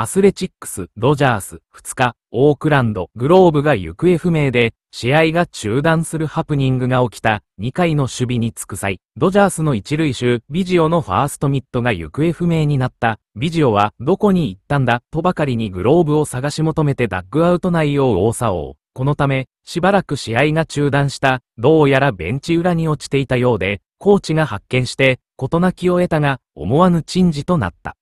アスレチックス、ドジャース、2日、オークランド、グローブが行方不明で、試合が中断するハプニングが起きた、2回の守備に着く際、ドジャースの一塁手、ビジオのファーストミットが行方不明になった、ビジオは、どこに行ったんだ、とばかりにグローブを探し求めてダッグアウト内容を大騒を。このため、しばらく試合が中断した、どうやらベンチ裏に落ちていたようで、コーチが発見して、事なきを得たが、思わぬ珍事となった。